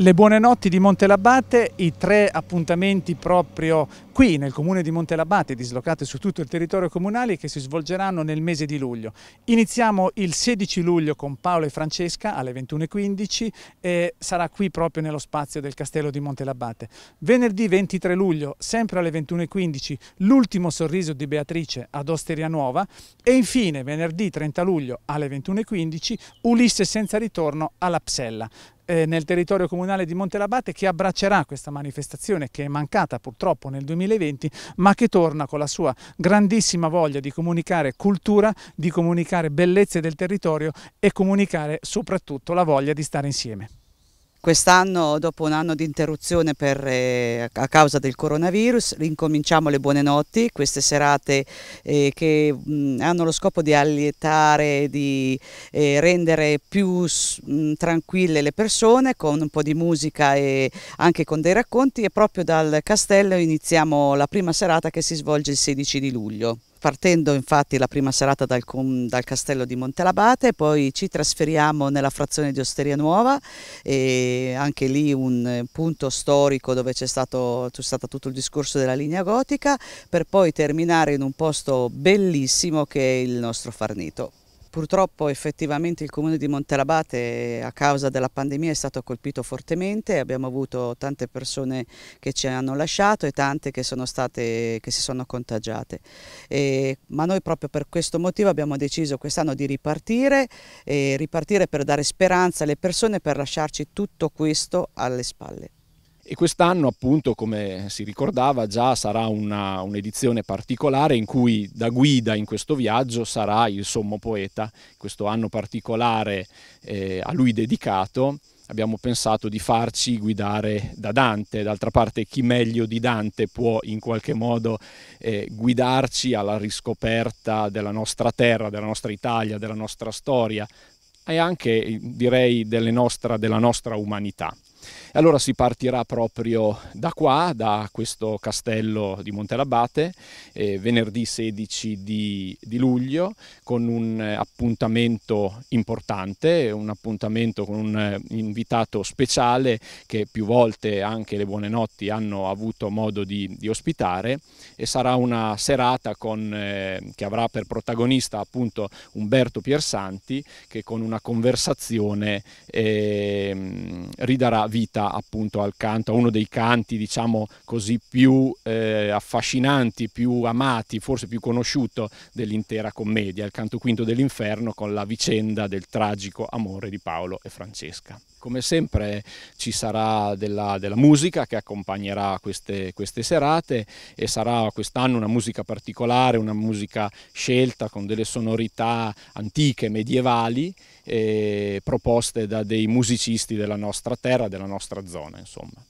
Le buone notti di Montelabate, i tre appuntamenti proprio qui nel comune di Montelabate, dislocate su tutto il territorio comunale, che si svolgeranno nel mese di luglio. Iniziamo il 16 luglio con Paolo e Francesca alle 21.15 e sarà qui proprio nello spazio del castello di Montelabate. Venerdì 23 luglio, sempre alle 21.15, l'ultimo sorriso di Beatrice ad Osteria Nuova e infine venerdì 30 luglio alle 21.15 Ulisse senza ritorno alla Psella eh, nel territorio comunale di Montelabate che abbraccerà questa manifestazione che è mancata purtroppo nel 2000 2020, ma che torna con la sua grandissima voglia di comunicare cultura, di comunicare bellezze del territorio e comunicare soprattutto la voglia di stare insieme. Quest'anno, dopo un anno di interruzione per, eh, a causa del coronavirus, rincominciamo le buone notti, queste serate eh, che mh, hanno lo scopo di allietare, di eh, rendere più mh, tranquille le persone con un po' di musica e anche con dei racconti e proprio dal castello iniziamo la prima serata che si svolge il 16 di luglio partendo infatti la prima serata dal, dal castello di Montelabate, poi ci trasferiamo nella frazione di Osteria Nuova, e anche lì un punto storico dove c'è stato, stato, tutto il discorso della linea gotica, per poi terminare in un posto bellissimo che è il nostro Farnito. Purtroppo effettivamente il comune di Montelabate a causa della pandemia è stato colpito fortemente, abbiamo avuto tante persone che ci hanno lasciato e tante che, state, che si sono contagiate. E, ma noi proprio per questo motivo abbiamo deciso quest'anno di ripartire, ripartire per dare speranza alle persone e per lasciarci tutto questo alle spalle. E quest'anno, appunto, come si ricordava, già sarà una, un'edizione particolare in cui da guida in questo viaggio sarà il sommo poeta, questo anno particolare eh, a lui dedicato abbiamo pensato di farci guidare da Dante. D'altra parte, chi meglio di Dante può in qualche modo eh, guidarci alla riscoperta della nostra terra, della nostra Italia, della nostra storia e anche, direi, nostra, della nostra umanità. Allora si partirà proprio da qua, da questo castello di Montelabate, eh, venerdì 16 di, di luglio, con un appuntamento importante, un appuntamento con un eh, invitato speciale che più volte anche le buone notti hanno avuto modo di, di ospitare e sarà una serata con, eh, che avrà per protagonista appunto Umberto Piersanti che con una conversazione eh, ridarà vita appunto al canto, a uno dei canti diciamo così più eh, affascinanti, più amati, forse più conosciuto dell'intera commedia, il canto quinto dell'inferno con la vicenda del tragico amore di Paolo e Francesca. Come sempre ci sarà della, della musica che accompagnerà queste, queste serate e sarà quest'anno una musica particolare, una musica scelta con delle sonorità antiche, medievali eh, proposte da dei musicisti della nostra terra, della nostra zona. Insomma.